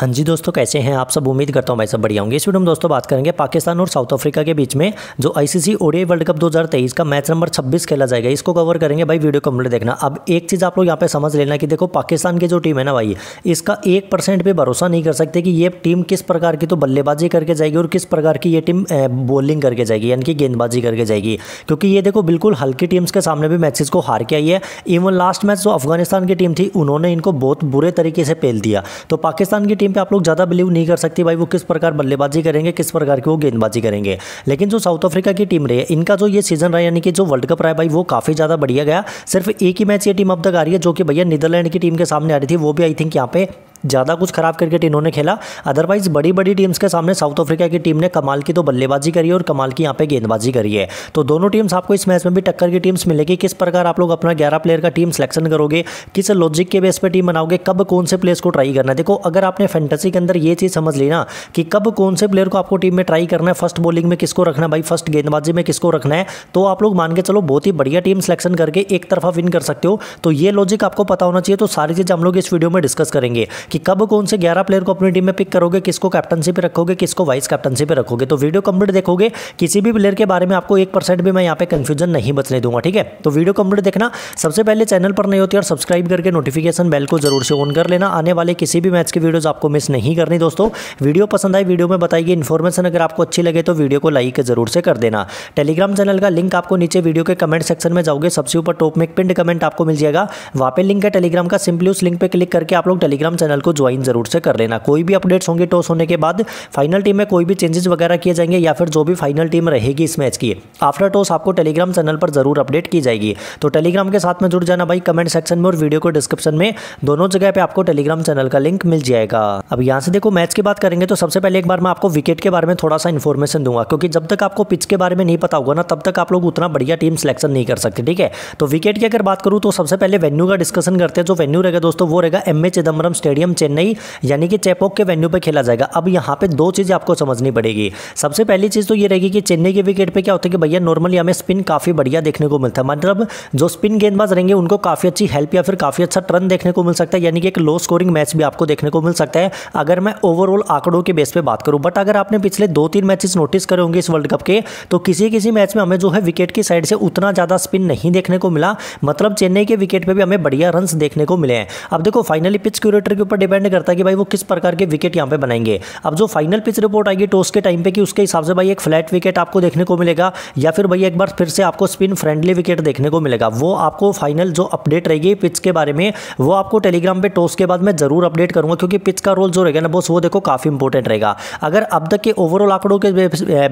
हाँ जी दोस्तों कैसे हैं आप सब उम्मीद करता हूं मैं सब बढ़िया होंगे इस वीडियो में दोस्तों बात करेंगे पाकिस्तान और साउथ अफ्रीका के बीच में जो आईसीसी ओडीआई वर्ल्ड कप 2023 का मैच नंबर 26 खेला जाएगा इसको कवर करेंगे भाई वीडियो कंप्लीट देखना अब एक चीज़ आप लोग यहाँ पे समझ लेना कि देखो पाकिस्तान की जो टीम है ना भाई इसका एक परसेंट भी भरोसा नहीं कर सकते कि ये टीम किस प्रकार की तो बल्लेबाजी करके जाएगी और किस प्रकार की ये टीम बॉलिंग करके जाएगी यानी कि गेंदबाजी करके जाएगी क्योंकि ये देखो बिल्कुल हल्की टीम्स के सामने भी मैचेस को हार के आई है इवन लास्ट मैच जो अफगानिस्तान की टीम थी उन्होंने इनको बहुत बुरे तरीके से पेल दिया तो पाकिस्तान की टीम पे आप लोग ज़्यादा बिलीव नहीं कर सकते भाई वो किस प्रकार बल्लेबाजी करेंगे किस प्रकार की वो गेंदबाजी करेंगे लेकिन जो साउथ अफ्रीका की टीम रही है इनका जो ये सीजन रहा यानी कि जो वर्ल्ड कप रहा है भाई वो काफ़ी ज़्यादा बढ़िया गया सिर्फ एक ही मैच ये टीम अब तक आ रही है जो कि भैया नीदरलैंड की टीम के सामने आ रही थी वो भी आई थिंक यहाँ पे ज़्यादा कुछ खराब क्रिकेट इन्होंने खेला अदरवाइज बड़ी बड़ी टीम्स के सामने साउथ अफ्रीका की टीम ने कमाल की तो बल्लेबाजी करी है और कमाल की यहाँ पे गेंदबाजी करी है तो दोनों टीम्स आपको इस मैच में भी टक्कर की टीम्स मिलेगी किस प्रकार आप लोग अपना ग्यारह प्लेयर का टीम सिलेक्शन करोगे किस लॉजिक के बेस पर टीम बनाओगे कब कौन से प्लेयर्स को ट्राई करना है देखो अगर आपने फैंटेसी के अंदर ये चीज़ समझ ली ना कि कब कौन से प्लेयर को आपको टीम में ट्राई करना है फर्स्ट बॉलिंग में किसको रखना है भाई फर्स्ट गेंदबाजी में किसको रखना है तो आप लोग मान के चलो बहुत ही बढ़िया टीम सिलेक्शन करके एक तरफा विन कर सकते हो तो ये लॉजिक आपको पता होना चाहिए तो सारी चीज़ हम लोग इस वीडियो में डिस्कस करेंगे कि कब कौन से ग्यारह प्लेयर को अपनी टीम में पिक करोगे किसको कैप्टनशिप पे रखोगे किसको वाइस कैप्टनसी पे रखोगे तो वीडियो कंप्लीट देखोगे किसी भी प्लेयर के बारे में आपको एक परसेंट भी मैं यहाँ पे कंफ्यूजन नहीं बचने दूंगा ठीक है तो वीडियो कंप्लीट देखना सबसे पहले चैनल पर नहीं होती और सब्सक्राइब करके नोटिफिकेशन बेल को जरूर से ऑन कर लेना आने वाले किसी भी मैच की वीडियो आपको मिस नहीं करनी दोस्तों वीडियो पसंद आई वीडियो में बताइए इन्फॉर्मेशन अगर आपको अच्छी लगे तो वीडियो को लाइक जरूर से कर देना टेलीग्राम चैनल का लिंक आपको नीचे वीडियो के कमेंट सेक्शन में जाओगे सबसे ऊपर टॉप में एक पिंड कमेंट आपको मिल जाएगा वहां पे लिंक है टेलीग्राम का सिंपली उस लिंक पे क्लिक करके आप लोग टेलीग्राम चैनल चैनल को ज्वाइन जरूर से कर लेना कोई भी अपडेट्स होंगे टॉस होने के बाद फाइनल टीम में कोई भी चेंजेस वगैरह किए जाएंगे या फिर जो भी फाइनल टीम रहेगी इस मैच की आफ्टर टॉस आपको टेलीग्राम चैनल पर जरूर अपडेट की जाएगी तो टेलीग्राम के साथ में जुड़ जाना भाई कमेंट सेक्शन में और वीडियो को डिस्क्रिप्शन में दोनों जगह पर आपको टेलीग्राम चैनल का लिंक मिल जाएगा अब यहाँ से देखो मैच की बात करेंगे तो सबसे पहले एक बार मैं आपको विकेट के बारे में थोड़ा सा इन्फॉर्मेशन दूंगा क्योंकि जब तक आपको पिच के बारे में नहीं पता होगा ना तब तक आप लोग उतना बढ़िया टीम सिलेक्शन नहीं कर सकते ठीक है तो विकेट की अगर बात करूँ तो सबसे पहले वेन्यू का डिस्कशन करते हैं जो वेन्यू रहेगा दोस्तों वो रहेगा M A Chidambaram stadium stadium Chennai यानी कि चेपोक के वेन्यू पर खेला जाएगा अब यहाँ पे दो चीज़ें आपको समझनी पड़ेगी सबसे पहली चीज़ तो ये रहेगी कि चेन्नई के विकेट पर क्या होता है कि भैया नॉर्मली हमें स्पिन काफ़ी बढ़िया देखने को मिलता है मतलब जो स्पिन गेंदबाज रहेंगे उनको काफ़ी अच्छी हेल्प या फिर काफ़ी अच्छा टर्न देखने को मिल सकता है यानी कि एक लो स्कोरिंग मैच भी आपको देखने को मिल सकता है अगर मैं ओवरऑल आंकड़ों के बेस पे बात करूं बट अगर आपने पिछले दो तीन मैचेस नोटिस करे होंगे इस वर्ल्ड कप के तो किसी किसी मैच में हमें जो है विकेट की साइड से उतना ज़्यादा स्पिन नहीं देखने को मिला मतलब चेन्नई के विकेट पर भी हमें बढ़िया रन देखने को मिले हैं अब देखो फाइनली पिच क्यूरेटर के ऊपर पर डिपेंड करता है कि भाई वो किस प्रकार के विकेट यहाँ पे बनाएंगे अब जो फाइनल पिच रिपोर्ट आएगी टॉस के टाइम पे कि उसके हिसाब से भाई एक फ्लैट विकेट आपको देखने को मिलेगा या फिर भाई एक बार फिर से आपको स्पिन फ्रेंडली विकेट देखने को मिलेगा वो आपको फाइनल जो अपडेट रहेगी पिच के बारे में वो आपको टेलीग्राम पर टॉस के बाद मैं जरूर अपडेट करूँगा क्योंकि पिच का रोल जो रहेगा ना बॉस वो देखो काफ़ी इंपॉर्टेंट रहेगा अगर अब तक के ओवरऑल आंकड़ों के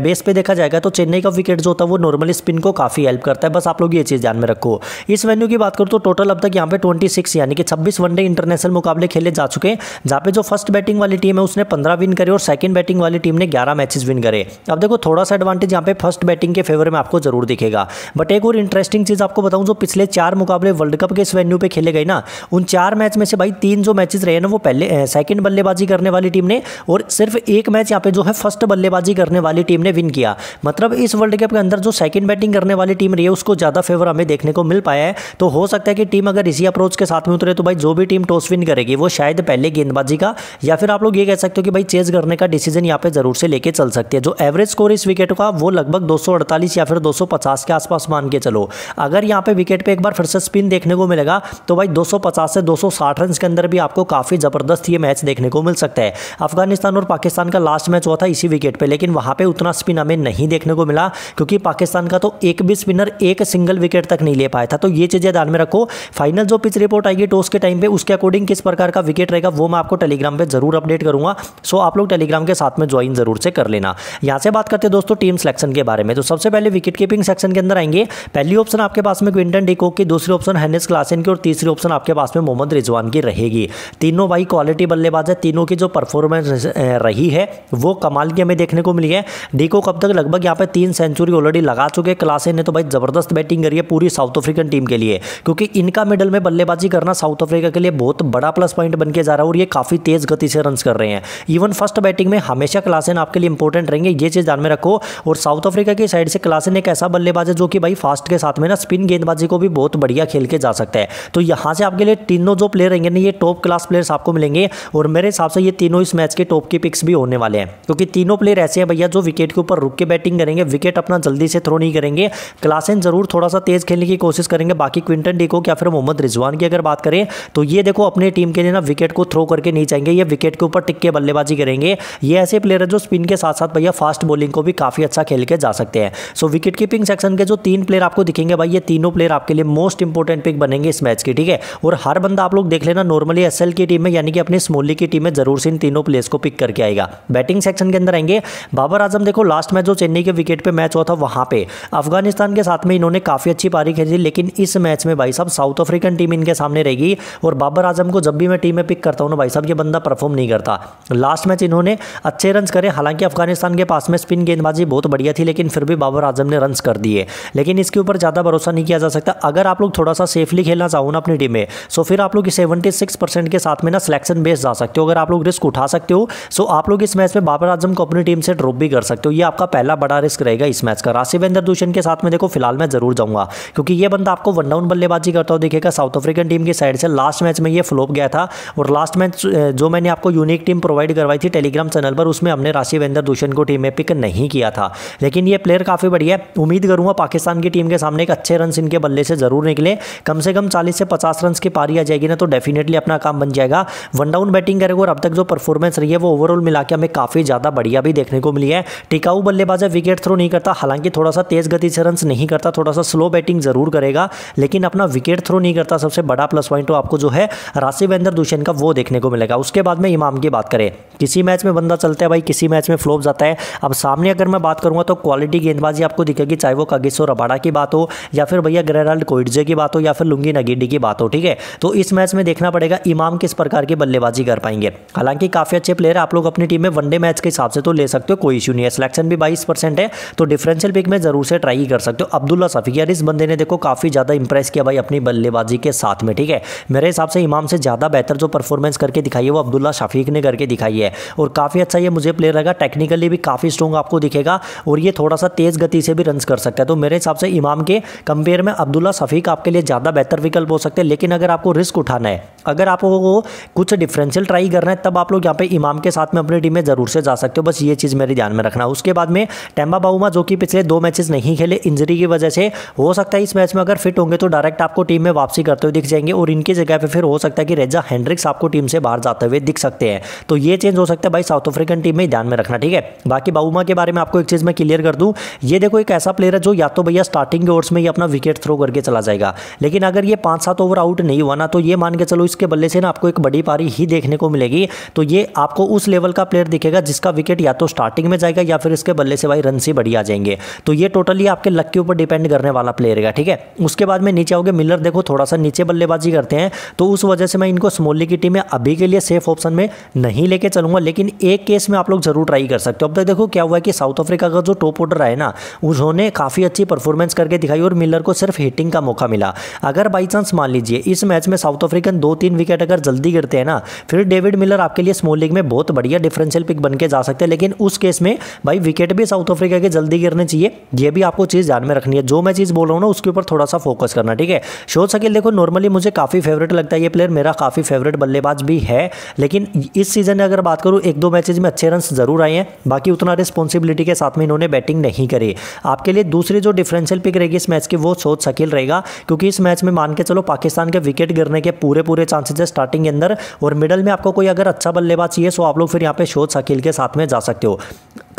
बेस पे देखा जाएगा तो चेन्नई का विकेट जो होता है वो नॉर्मली स्पिन को काफ़ी हेल्प करता है बस आप लोग ये चीज़ ध्यान में रखो इस वेन्यू की बात करो तो टोटल अब तक यहाँ पे सिक्स यानी कि छब्बीस वनडे इंटरनेशनल मुकाबले खेले जा चुके हैं जहाँ पे जो फर्स्ट बैटिंग वाली टीम है उसने पंद्रह विन करे और सेकंड बैटिंग वाली टीम ने ग्यारह मैचेस विन करे अब देखो थोड़ा सा एडवांटेज यहाँ पे फर्स्ट बैटिंग के फेवर में आपको जरूर दिखेगा बट एक और इंटरेस्टिंग चीज़ आपको बताऊँ जो पिछले चार मुकाबले वर्ल्ड कप के इस वेन्यू पर खेले गए ना उन चार मैच में से भाई तीन जो मैचेस रहे ना वो पहले सेकेंड बल्लेबाजी करने वाली टीम ने और सिर्फ एक मैच यहाँ पे जो है फर्स्ट बल्लेबाजी करने वाली टीम ने विन किया मतलब इस वर्ल्ड कप के अंदर जो सेकंड बैटिंग करने वाली टीम रही है उसको ज़्यादा फेवर हमें देखने को मिल पाया है तो हो सकता है कि टीम अगर इसी अप्रोच के साथ में उतरे तो भाई जो भी टीम टॉस विन करेगी वो शायद पहले गेंदबाजी का या फिर आप लोग ये कह सकते हो कि भाई चेज करने का डिसीजन यहाँ पे जरूर से लेके चल सकते हैं जो एवरेज स्कोर इस विकेट का वो लगभग 248 या फिर 250 के आसपास मान के चलो अगर यहाँ पे विकेट पे एक बार फिर से स्पिन देखने को मिलेगा तो भाई 250 से 260 रन के अंदर भी आपको काफ़ी ज़बरदस्त ये मैच देखने को मिल सकता है अफगानिस्तान और पाकिस्तान का लास्ट मैच हुआ था इसी विकेट पर लेकिन वहाँ पर उतना स्पिन हमें नहीं देखने को मिला क्योंकि पाकिस्तान का तो एक भी स्पिनर एक सिंगल विकेट तक नहीं ले पाया था तो ये चीज़ें ध्यान में रखो फाइनल जो पिच रिपोर्ट आएगी टॉस के टाइम पर उसके अकॉर्डिंग किस प्रकार का विकेट रहेगा वो मैं आपको टेलीग्राम पर जरूर अपडेट करूंगा सो आप लोग टेलीग्राम के साथ में ज्वाइन जरूर से कर लेना यहाँ से बात करते हैं दोस्तों टीम सिलेक्शन के बारे में तो सबसे पहले विकेट कीपिंग सेक्शन के अंदर आएंगे पहली ऑप्शन आपके पास में क्विंटन डिको की दूसरी ऑप्शन हैनिस क्लासन की और तीसरी ऑप्शन आपके पास में मोहम्मद रिजवान की रहेगी तीनों भाई क्वालिटी बल्लेबाज है तीनों की जो परफॉर्मेंस रही है वो कमाल की हमें देखने को मिली है डिको कब तक लगभग यहाँ पर तीन सेंचुरी ऑलरेडी लगा चुके हैं क्लासन ने तो भाई जबरदस्त बैटिंग करी है पूरी साउथ अफ्रीकन टीम के लिए क्योंकि इनका मिडल में बल्लेबाजी करना साउथ अफ्रीका के लिए बहुत बड़ा प्लस पॉइंट बन के जा रहा है और ये काफ़ी तेज़ गति से रन कर रहे हैं इवन फर्स्ट बैटिंग में हमेशा क्लासेन आपके लिए इंपॉर्टेंट रहेंगे ये चीज़ ध्यान में रखो और साउथ अफ्रीका की साइड से क्लासेन एक ऐसा बल्लेबाज है जो कि भाई फास्ट के साथ में ना स्पिन गेंदबाजी को भी बहुत बढ़िया खेल के जा सकता है तो यहां से आपके लिए तीनों जो प्लेयर रहेंगे ना ये टॉप क्लास प्लेयर्स आपको मिलेंगे और मेरे हिसाब से ये तीनों इस मैच के टॉप की पिक्स भी होने वाले हैं क्योंकि तीनों प्लेयर ऐसे हैं भैया जो विकेट के ऊपर रुक के बैटिंग करेंगे विकेट अपना जल्दी से थ्रो नहीं करेंगे क्लासेन जरूर थोड़ा सा तेज खेलने की कोशिश करेंगे बाकी क्विंटन डीको या फिर मोहम्मद रिजवान की अगर बात करें तो ये देखो अपने टीम के लिए ना विकेट विकेट को थ्रो करके नहीं जाएंगे ये विकेट के ऊपर टिक के बल्लेबाजी करेंगे ये ऐसे प्लेयर है जो स्पिन के साथ साथ भैया फास्ट बॉलिंग को भी काफ़ी अच्छा खेल के जा सकते हैं सो विकेट कीपिंग सेक्शन के जो तीन प्लेयर आपको दिखेंगे भाई ये तीनों प्लेयर आपके लिए मोस्ट इंपॉर्टेंट पिक बनेंगे इस मैच के ठीक है और हर बंदा आप लोग देख लेना नॉर्मली एस की टीम में यानी कि अपनी स्मोली की टीम में जरूर से इन तीनों प्लेयर्स को पिक करके आएगा बैटिंग सेक्शन के अंदर आएंगे बाबर आजम देखो लास्ट मैच जो चेन्नई के विकेट पर मैच हुआ था वहां पर अफगानिस्तान के साथ में इन्होंने काफी अच्छी पारी खेली लेकिन इस मैच में भाई साहब साउथ अफ्रीकन टीम इनके सामने रहेगी और बाबर आजम को जब भी मैं टीम में पिक करता हूँ ना भाई साहब ये बंदा परफॉर्म नहीं करता लास्ट मैच इन्होंने अच्छे रन करे हालांकि अफगानिस्तान के पास में स्पिन गेंदबाजी बहुत बढ़िया थी लेकिन फिर भी बाबर आजम ने रन कर दिए लेकिन इसके ऊपर ज़्यादा भरोसा नहीं किया जा सकता अगर आप लोग थोड़ा सा सेफली खेलना चाहो ना अपनी टीम में सो फिर आप लोग सेवेंटी सिक्स के साथ में ना सिलेक्शन बेस जा सकते हो अगर आप लोग रिस्क उठा सकते हो सो आप लोग इस मैच में बाबर आजम को अपनी टीम से ड्रॉप भी कर सकते हो ये आपका पहला बड़ा रिस्क रहेगा इस मैच का राशिवेंद्र दूषण के साथ में देखो फिलहाल मैं जरूर जाऊंगा क्योंकि ये बंदा आपको वन डाउन बल्लेबाजी करता हुआ देखेगा साउथ अफ्रीकन टीम की साइड से लास्ट मैच में ये फ्लोप गया था वो और लास्ट में जो मैंने आपको यूनिक टीम प्रोवाइड करवाई थी टेलीग्राम चैनल पर उसमें हमने वेंदर दूषण को टीम में पिक नहीं किया था लेकिन ये प्लेयर काफ़ी बढ़िया है उम्मीद करूँगा पाकिस्तान की टीम के सामने एक अच्छे रन इनके बल्ले से ज़रूर निकले कम से कम चालीस से पचास रन की पारी आ जाएगी ना तो डेफिनेटली अपना काम बन जाएगा वन डाउन बैटिंग करेगा और अब तक जो परफॉर्मेंस रही है वो ओवरऑल मिला के हमें काफ़ी ज़्यादा बढ़िया भी देखने को मिली है टिकाऊ बल्लेबाज विकेट थ्रो नहीं करता हालांकि थोड़ा सा तेज़ गति से रन नहीं करता थोड़ा सा स्लो बैटिंग ज़रूर करेगा लेकिन अपना विकेट थ्रो नहीं करता सबसे बड़ा प्लस पॉइंट तो आपको जो है राशिवेंद्र दूषण का मतलब वो देखने को मिलेगा उसके बाद में इमाम की बात करें किसी मैच में बंदा चलता है भाई किसी मैच में फ्लोप जाता है अब सामने अगर मैं बात करूँगा तो क्वालिटी गेंदबाजी आपको दिखेगी चाहे वो कागिसो रबाड़ा की बात हो या फिर भैया ग्रेनाल्ड कोइडजे की बात हो या फिर लुंगी नगेडी की बात हो ठीक है तो इस मैच में देखना पड़ेगा इमाम किस प्रकार की बल्लेबाजी कर पाएंगे हालांकि काफ़ी अच्छे प्लेयर आप लोग अपनी टीम में वनडे मैच के हिसाब से तो ले सकते हो कोई इशू नहीं है सिलेक्शन भी बाईस है तो डिफरेंशियल पिक में ज़रूर से ट्राई कर सकते हो अब्दुल्ला सफ़ी यार इस बंदे ने देखो काफ़ी ज़्यादा इंप्रेस किया भाई अपनी बल्लेबाजी के साथ में ठीक है मेरे हिसाब से इमाम से ज़्यादा बेहतर जो परफॉर्मेंस करके दिखाई है वो अब्दुल्ला शफीक ने करके दिखाई है और काफ़ी अच्छा ये मुझे प्लेयर लगा टेक्निकली भी काफ़ी स्ट्रॉन्ग आपको दिखेगा और ये थोड़ा सा तेज़ गति से भी रन कर सकता है तो मेरे हिसाब से इमाम के कंपेयर में अब्दुल्ला शफीक आपके लिए ज़्यादा बेहतर विकल्प हो सकते हैं लेकिन अगर आपको रिस्क उठाना है अगर आपको कुछ डिफरेंशियल ट्राई करना है तब आप लोग यहाँ पे इमाम के साथ में अपनी टीम में ज़रूर से जा सकते हो बस ये चीज़ मेरे ध्यान में रखना उसके बाद में टेम्बा बाउमा जो कि पिछले दो मैचेस नहीं खेले इंजरी की वजह से हो सकता है इस मैच में अगर फिट होंगे तो डायरेक्ट आपको टीम में वापसी करते हुए दिख जाएंगे और इनकी जगह पर फिर हो सकता है कि रेजा हैंड्रिक्स आपको टीम से बाहर जाते हुए दिख सकते हैं तो ये चेंज हो सकता है भाई साउथ अफ्रीकन टीम में ध्यान में रखना ठीक है बाकी बाबूमा के बारे में आपको एक चीज़ मैं क्लियर कर दूं ये देखो एक ऐसा प्लेयर है जो या तो भैया स्टार्टिंग के ओवर्स में ही अपना विकेट थ्रो करके चला जाएगा लेकिन अगर ये पांच सात ओवर आउट नहीं हुआ ना तो ये मान के चलो इसके बल्ले से ना आपको एक बड़ी पारी ही देखने को मिलेगी तो ये आपको उस लेवल का प्लेयर दिखेगा जिसका विकेट या तो स्टार्टिंग में जाएगा या फिर इसके बल्ले से भाई रन से बढ़ी आ जाएंगे तो ये टोटली आपके लक के ऊपर डिपेंड करने वाला प्लेयर है ठीक है उसके बाद में नीचे आओगे मिलर देखो थोड़ा सा नीचे बल्लेबाजी करते हैं तो उस वजह से मैं इनको स्मोली की टी में अभी के लिए सेफ ऑप्शन में नहीं लेके चलूंगा लेकिन एक केस में आप लोग जरूर ट्राई कर सकते हो अब तक देखो क्या हुआ है कि साउथ अफ्रीका का जो टॉप ऑर्डर है ना उन्होंने काफ़ी अच्छी परफॉर्मेंस करके दिखाई और मिलर को सिर्फ हिटिंग का मौका मिला अगर बाई चांस मान लीजिए इस मैच में साउथ अफ्रीकन दो तीन विकेट अगर जल्दी गिरते हैं ना फिर डेविड मिलर आपके लिए स्मॉल लीग में बहुत बढ़िया डिफरेंशियल पिक बन के जा सकते हैं लेकिन उस केस में भाई विकेट भी साउथ अफ्रीका के जल्दी गिरने चाहिए यह भी आपको चीज़ ध्यान में रखनी है जो मैं चीज़ बोल रहा हूँ ना उसके ऊपर थोड़ा सा फोकस करना ठीक है शोध शकील देखो नॉर्मली मुझे काफ़ी फेवरेट लगता है ये प्लेयर मेरा काफ़ी फेवरेट बल्ले बल्लेबाज भी है लेकिन इस सीज़न में अगर बात करूँ एक दो मैचेज में अच्छे रन ज़रूर आए हैं बाकी उतना रिस्पॉन्सिबिलिटी के साथ में इन्होंने बैटिंग नहीं करी आपके लिए दूसरी जो डिफरेंशियल पिक रहेगी इस मैच की वो सोच शकील रहेगा क्योंकि इस मैच में मान के चलो पाकिस्तान के विकेट गिरने के पूरे पूरे चांसेज है स्टार्टिंग के अंदर और मिडल में आपको कोई अगर अच्छा बल्लेबाज चाहिए सो तो आप लोग फिर यहाँ पे शोध शकील के साथ में जा सकते हो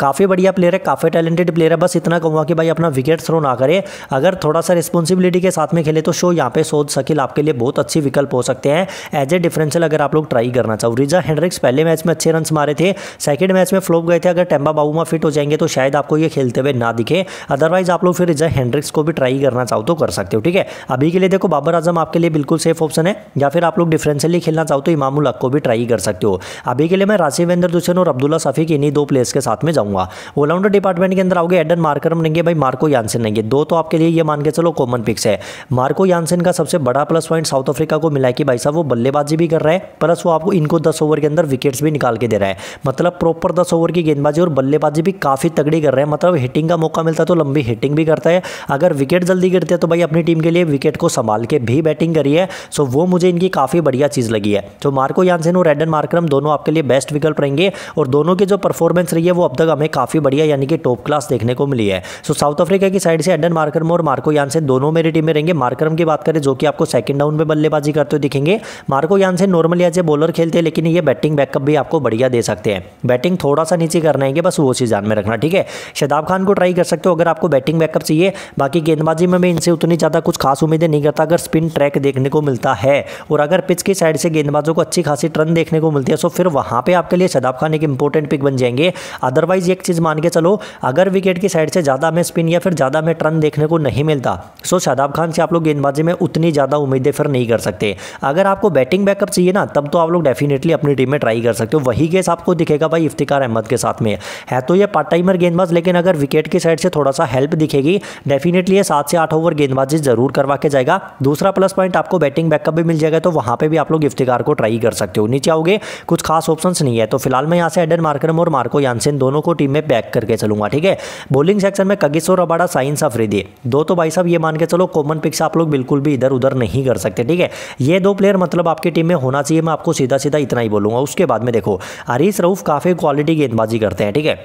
काफ़ी बढ़िया प्लेयर है काफ़ी टैलेंटेड प्लेयर है बस इतना कहूँगा कि भाई अपना विकेट थ्रो ना करे अगर थोड़ा सा रिस्पॉन्सिबिलिटी के साथ में खेले तो शो यहाँ पे सोच शकील आपके लिए बहुत अच्छी विकल्प हो सकते हैं एज ए डिफरेंशियल अगर आप लोग ट्राई करना चाहो रिजा हैंड्रिक्स पहले मैच में अच्छे रन मारे थे सेकेंड मैच में फ्लोप गए थे अगर टेम्बा बाबूमा फिट हो जाएंगे तो शायद आपको ये खेलते हुए ना दिखे अदरवाइज आप लोग फिर रिजा हैंड्रिक्स को भी ट्राई करना चाहो तो कर सकते हो ठीक है अभी के लिए देखो बाबर आजम आपके लिए बिल्कुल सेफ ऑप्शन है या फिर आप लोग डिफरेंशियली खेलना चाहो तो इमामुल हक को भी ट्राई कर सकते हो अभी के लिए मैं राशिवेंद्र दुसेन और अब्दुल्ला सफ़ी इन्हीं दो प्लेयर्स के साथ में जाऊँ बताऊंगा ऑलराउंडर डिपार्टमेंट के अंदर आओगे एडन मार्कर है भाई मार्को यानसिन है दो तो आपके लिए ये मान के चलो कॉमन पिक्स है मार्को यानसिन का सबसे बड़ा प्लस पॉइंट साउथ अफ्रीका को मिला है कि भाई साहब वो बल्लेबाजी भी कर रहा है प्लस वो आपको इनको दस ओवर के अंदर विकेट्स भी निकाल के दे रहा है मतलब प्रॉपर दस ओवर की गेंदबाजी और बल्लेबाजी भी काफ़ी तगड़ी कर रहे हैं मतलब हिटिंग का मौका मिलता है तो लंबी हिटिंग भी करता है अगर विकेट जल्दी गिरते हैं तो भाई अपनी टीम के लिए विकेट को संभाल के भी बैटिंग करी है सो वो मुझे इनकी काफ़ी बढ़िया चीज़ लगी है तो मार्को यानसेन और एडन मार्करम दोनों आपके लिए बेस्ट विकल्प रहेंगे और दोनों की जो परफॉर्मेंस रही है वो अब तक हमें काफ़ी बढ़िया यानी कि टॉप क्लास देखने को मिली है सो साउथ अफ्रीका की साइड से एडन मार्करम और मार्को से दोनों मेरी टीम में रहेंगे मार्करम की बात करें जो कि आपको सेकंड डाउन में बल्लेबाजी करते हुए दिखेंगे मार्को से नॉर्मली एज ए बॉलर खेलते हैं लेकिन ये बैटिंग बैकअप भी आपको बढ़िया दे सकते हैं बैटिंग थोड़ा सा नीचे करना है बस वो चीज़ ध्यान में रखना ठीक है शदाब खान को ट्राई कर सकते हो अगर आपको बैटिंग बैकअप चाहिए बाकी गेंदबाजी में मैं इनसे उतनी ज़्यादा कुछ खास उम्मीदें नहीं करता अगर स्पिन ट्रैक देखने को मिलता है और अगर पिच की साइड से गेंदबाजों को अच्छी खासी ट्रन देखने को मिलती है तो फिर वहाँ पर आपके लिए शदाब खान एक इंपॉर्टेंट पिक बन जाएंगे अदरवाइज प्लीज़ एक चीज़ मान के चलो अगर विकेट की साइड से ज़्यादा हमें स्पिन या फिर ज़्यादा हमें टर्न देखने को नहीं मिलता सो शादाब खान से आप लोग गेंदबाजी में उतनी ज़्यादा उम्मीदें फिर नहीं कर सकते अगर आपको बैटिंग बैकअप चाहिए ना तब तो आप लोग डेफिनेटली अपनी टीम में ट्राई कर सकते हो वही केस आपको दिखेगा भाई इफ्तिकार अहमद के साथ में है तो ये पार्ट टाइमर गेंदबाज लेकिन अगर विकेट की साइड से थोड़ा सा हेल्प दिखेगी डेफिनेटली ये सात से आठ ओवर गेंदबाजी जरूर करवा के जाएगा दूसरा प्लस पॉइंट आपको बैटिंग बैकअप भी मिल जाएगा तो वहाँ पर भी आप लोग इफ्तिकार को ट्राई कर सकते हो नीचे आओगे कुछ खास ऑप्शन नहीं है तो फिलहाल मैं यहाँ से एडन मार्करम और मार्को यानसेन दोनों को टीम में पैक करके चलूंगा ठीक है बोलिंग सेक्शन में कगिसोर अबाड़ा साइंस अफरीदी दो तो भाई साहब ये मान के चलो कॉमन पिक्स आप लोग बिल्कुल भी इधर उधर नहीं कर सकते ठीक है ये दो प्लेयर मतलब आपकी टीम में होना चाहिए मैं आपको सीधा सीधा इतना ही बोलूंगा उसके बाद में देखो हरीश रऊफ काफ़ी क्वालिटी गेंदबाजी करते हैं ठीक है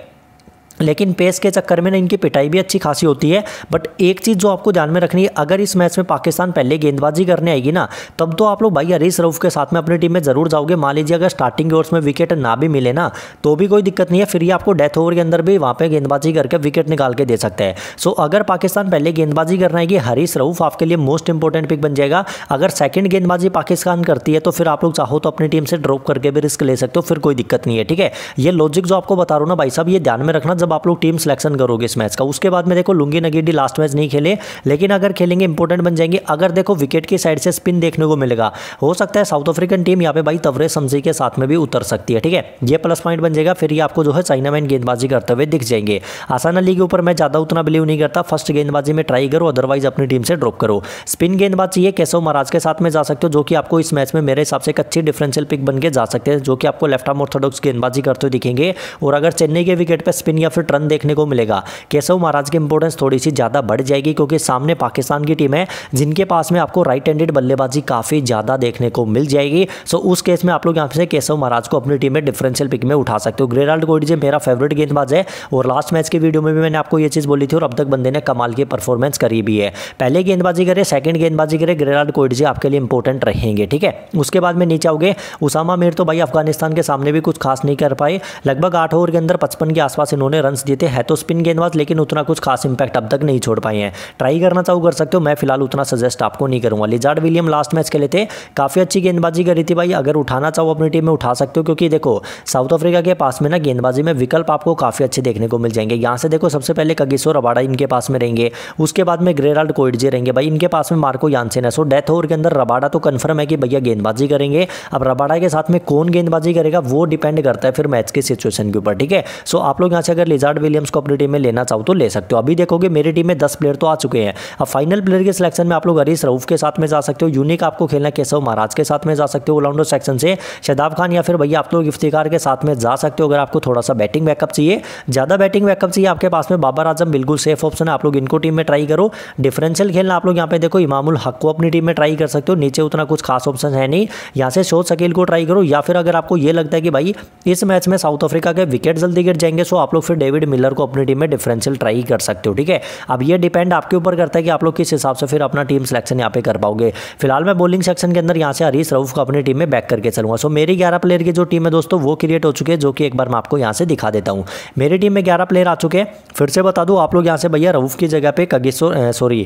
लेकिन पेस के चक्कर में ना इनकी पिटाई भी अच्छी खासी होती है बट एक चीज़ जो आपको ध्यान में रखनी है अगर इस मैच में पाकिस्तान पहले गेंदबाजी करने आएगी ना तब तो आप लोग भाई हरीश रऊफ के साथ में अपनी टीम में ज़रूर जाओगे मान लीजिए अगर स्टार्टिंग ओवर्स में विकेट ना भी मिले ना तो भी कोई दिक्कत नहीं है फिर ये आपको डेथ ओवर के अंदर भी वहाँ पर गेंदबाजी करके विकेट निकाल के दे सकते हैं सो अगर पाकिस्तान पहले गेंदबाजी करना आएगी हरीश रऊफ आपके लिए मोस्ट इंपॉर्टेंट पिक बन जाएगा अगर सेकेंड गेंदबाजी पाकिस्तान करती है तो फिर आप लोग चाहो तो अपनी टीम से ड्रॉप करके भी रिस्क ले सकते हो फिर कोई दिक्कत नहीं है ठीक है ये लॉजिक जो आपको बता रहा हूँ ना भाई साहब ये ध्यान में रखना जब जब आप लोग टीम सिलेक्शन करोगे इस मैच का उसके बाद में देखो लुंगी नगेडी लास्ट मैच नहीं खेले लेकिन अगर खेलेंगे इंपॉर्टेंट बन जाएंगे अगर देखो विकेट की साइड से स्पिन देखने को मिलेगा हो सकता है साउथ अफ्रीकन टीम यहाँ पे भाई तवरे समझी के साथ में भी उतर सकती है ठीक है ये प्लस पॉइंट बन जाएगा फिर ये आपको जो है चाइना मैन गेंदबाजी करते हुए दिख जाएंगे आसान अली के ऊपर मैं ज़्यादा उतना बिलीव नहीं करता फर्स्ट गेंदबाजी में ट्राई करो अदरवाइज अपनी टीम से ड्रॉप करो स्पिन गेंदबाज चाहिए केशव महाराज के साथ में जा सकते हो जो कि आपको इस मैच में मेरे हिसाब से अच्छी डिफरेंशियल पिक बन के जा सकते हैं जो कि आपको लेफ्ट आर्म ऑर्थोडॉक्स गेंदबाजी करते हुए दिखेंगे और अगर चेन्नई के विकेट पर स्पिन या फिर बेनिफिट रन देखने को मिलेगा केशव महाराज की इंपोर्टेंस थोड़ी सी ज़्यादा बढ़ जाएगी क्योंकि सामने पाकिस्तान की टीम है जिनके पास में आपको राइट हैंडेड बल्लेबाजी काफ़ी ज़्यादा देखने को मिल जाएगी सो उस केस में आप लोग यहाँ से केशव महाराज को अपनी टीम में डिफरेंशियल पिक में उठा सकते हो ग्रेराल्ड कोडजे मेरा फेवरेट गेंदबाज है और लास्ट मैच के वीडियो में भी मैंने आपको यह चीज़ बोली थी और अब तक बंदे ने कमाल की परफॉर्मेंस करी भी है पहले गेंदबाजी करे सेकंड गेंदबाजी करे ग्रेराल्ड कोडजे आपके लिए इंपॉर्टेंट रहेंगे ठीक है उसके बाद में नीचे आओगे उसामा मीर तो भाई अफगानिस्तान के सामने भी कुछ खास नहीं कर पाए लगभग आठ ओवर के अंदर पचपन के आसपास इन्होंने रन दिए थे है तो स्पिन गेंदबाज लेकिन उतना कुछ खास इंपैक्ट अब तक नहीं छोड़ पाए हैं ट्राई करना चाहूँ कर सकते हो मैं फिलहाल उतना सजेस्ट आपको नहीं करूँगा लिजार्ड विलियम लास्ट मैच खेले थे काफ़ी अच्छी गेंदबाजी करी थी भाई अगर उठाना चाहो अपनी टीम में उठा सकते हो क्योंकि देखो साउथ अफ्रीका के पास में ना गेंदबाजी में विकल्प आपको काफ़ी अच्छे देखने को मिल जाएंगे यहाँ से देखो सबसे पहले कगिसोर अबाड़ा इनके पास में रहेंगे उसके बाद में ग्रेराल्ड कोइडजे रहेंगे भाई इनके पास में मार्को यानसेन है सो डेथ ओवर के अंदर रबाड़ा तो कन्फर्म है कि भैया गेंदबाजी करेंगे अब रबाड़ा के साथ में कौन गेंदबाजी करेगा वो डिपेंड करता है फिर मैच के सिचुएशन के ऊपर ठीक है सो आप लोग यहाँ से अगर लिजार्ड विलियम्स को अपनी टीम में लेना चाहो तो ले सकते हो अभी देखोगे मेरी टीम में दस प्लेयर तो आ चुके हैं अब फाइनल प्लेयर के सिलेक्शन में आप लोग हरीश रऊफ के साथ में जा सकते हो यूनिक आपको खेलना केशव महाराज के साथ में जा सकते हो ऑलराउंडर सेक्शन से शदाब खान या फिर भैया आप लोग इफ्तिकार के साथ में जा सकते हो अगर आपको थोड़ा सा बैटिंग बैकअप चाहिए ज़्यादा बैटिंग बैकअप चाहिए आपके पास में बाबर आजम बिल्कुल सेफ ऑप्शन है आप लोग इनको टीम में ट्राई करो डिफरेंशियल खेलना आप लोग यहाँ पे देखो इमामुल हक को अपनी टीम में ट्राई कर सकते हो नीचे उतना कुछ खास ऑप्शन है नहीं यहाँ से शोध सकेल को ट्राई करो या फिर अगर आपको ये लगता है कि भाई इस मैच में साउथ अफ्रीका के विकेट जल्दी गिर जाएंगे सो आप लोग फिर डेविड मिलर को अपनी टीम में डिफरेंशियल ट्राई कर सकते हो ठीक है अब ये डिपेंड आपके ऊपर करता है कि आप लोग किस हिसाब से फिर अपना टीम सिलेक्शन यहाँ पे कर पाओगे फिलहाल मैं बोलिंग सेक्शन के अंदर यहाँ से हरीश रऊफ को अपनी टीम में बैक करके चलूंगा सो मेरी ग्यारह प्लेयर की जो टीम है दोस्तों वो क्रिएट हो चुकी है जो कि एक बार मैं आपको यहाँ से दिखा देता हूँ मेरी टीम में ग्यारह प्लेयर आ चुके हैं फिर से बता दूँ आप लोग यहाँ से भैया रऊफ की जगह पर कगेश्वर सॉरी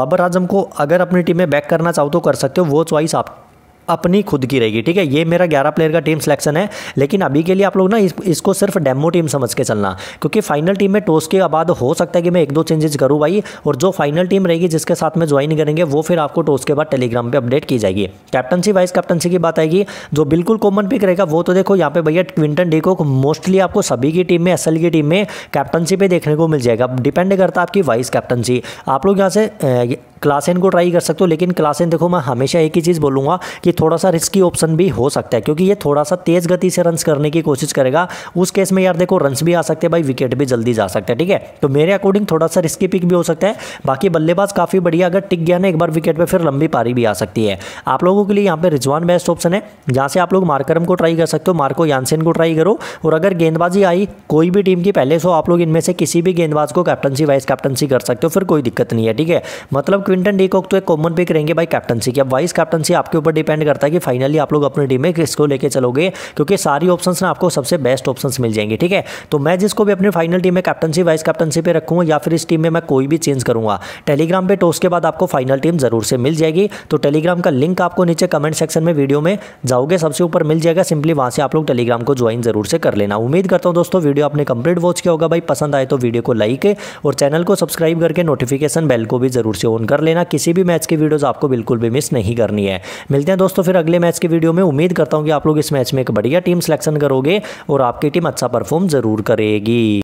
बाबर आजम को अगर अपनी टीम में बैक करना चाहो तो कर सकते हो वो चॉइस आप अपनी खुद की रहेगी ठीक है ये मेरा ग्यारह प्लेयर का टीम सिलेक्शन है लेकिन अभी के लिए आप लोग ना इस, इसको सिर्फ डेमो टीम समझ के चलना क्योंकि फाइनल टीम में टॉस के बाद हो सकता है कि मैं एक दो चेंजेस करूँ भाई और जो फाइनल टीम रहेगी जिसके साथ में ज्वाइन करेंगे वो फिर आपको टॉस के बाद टेलीग्राम पर अपडेट की जाएगी कैप्टनसी वाइस कैप्टनसी की बात आएगी जो बिल्कुल कॉमन पिक रहेगा वो तो देखो यहाँ पे भैया क्विंटन डी को मोस्टली आपको सभी की टीम में एस की टीम में कैप्टनसी पर देखने को मिल जाएगा डिपेंड करता आपकी वाइस कैप्टनसी आप लोग यहाँ से क्लासेन को ट्राई कर सकते हो लेकिन क्लासेन देखो मैं हमेशा एक ही चीज़ बोलूँगा कि थोड़ा सा रिस्की ऑप्शन भी हो सकता है क्योंकि ये थोड़ा सा तेज़ गति से रन करने की कोशिश करेगा उस केस में यार देखो रन भी आ सकते हैं भाई विकेट भी जल्दी जा सकता है ठीक है तो मेरे अकॉर्डिंग थोड़ा सा रिस्की पिक भी हो सकता है बाकी बल्लेबाज काफ़ी बढ़िया अगर टिक गया ना एक बार विकेट पर फिर लंबी पारी भी आ सकती है आप लोगों के लिए यहाँ पर रिजवान बेस्ट ऑप्शन है जहाँ से आप लोग मार्करम को ट्राई कर सकते हो मार्को यानसेन को ट्राई करो और अगर गेंदबाजी आई कोई भी टीम की पहले सो आप लोग इनमें से किसी भी गेंदबाज को कैप्टनसी वाइस कैप्टनसी कर सकते हो फिर कोई दिक्कत नहीं है ठीक है मतलब क्विंटन डीकॉक तो एक कॉमन पिक रहेंगे भाई कैप्टनसी की अब वाइस कैप्टनसी आपके ऊपर डिपेंड डिपेंड करता है कि फाइनली आप लोग अपने टीम में किसको लेके चलोगे क्योंकि सारी ऑप्शन ना आपको सबसे बेस्ट ऑप्शन मिल जाएंगे ठीक है तो मैं जिसको भी अपने फाइनल टीम में कैप्टनसी वाइस कैप्टनसी पे रखूँ या फिर इस टीम में मैं कोई भी चेंज करूँगा टेलीग्राम पे टोस के बाद आपको फाइनल टीम जरूर से मिल जाएगी तो टेलीग्राम का लिंक आपको नीचे कमेंट सेक्शन में वीडियो में जाओगे सबसे ऊपर मिल जाएगा सिंपली वहाँ से आप लोग टेलीग्राम को ज्वाइन जरूर से कर लेना उम्मीद करता हूँ दोस्तों वीडियो आपने कंप्लीट वॉच किया होगा भाई पसंद आए तो वीडियो को लाइक और चैनल को सब्सक्राइब करके नोटिफिकेशन बेल को भी जरूर से ऑन कर लेना किसी भी मैच की वीडियोज़ आपको बिल्कुल भी मिस नहीं करनी है मिलते हैं दोस्तों दोस्तों फिर अगले मैच की वीडियो में उम्मीद करता हूँ कि आप लोग इस मैच में एक बढ़िया टीम सिलेक्शन करोगे और आपकी टीम अच्छा परफॉर्म ज़रूर करेगी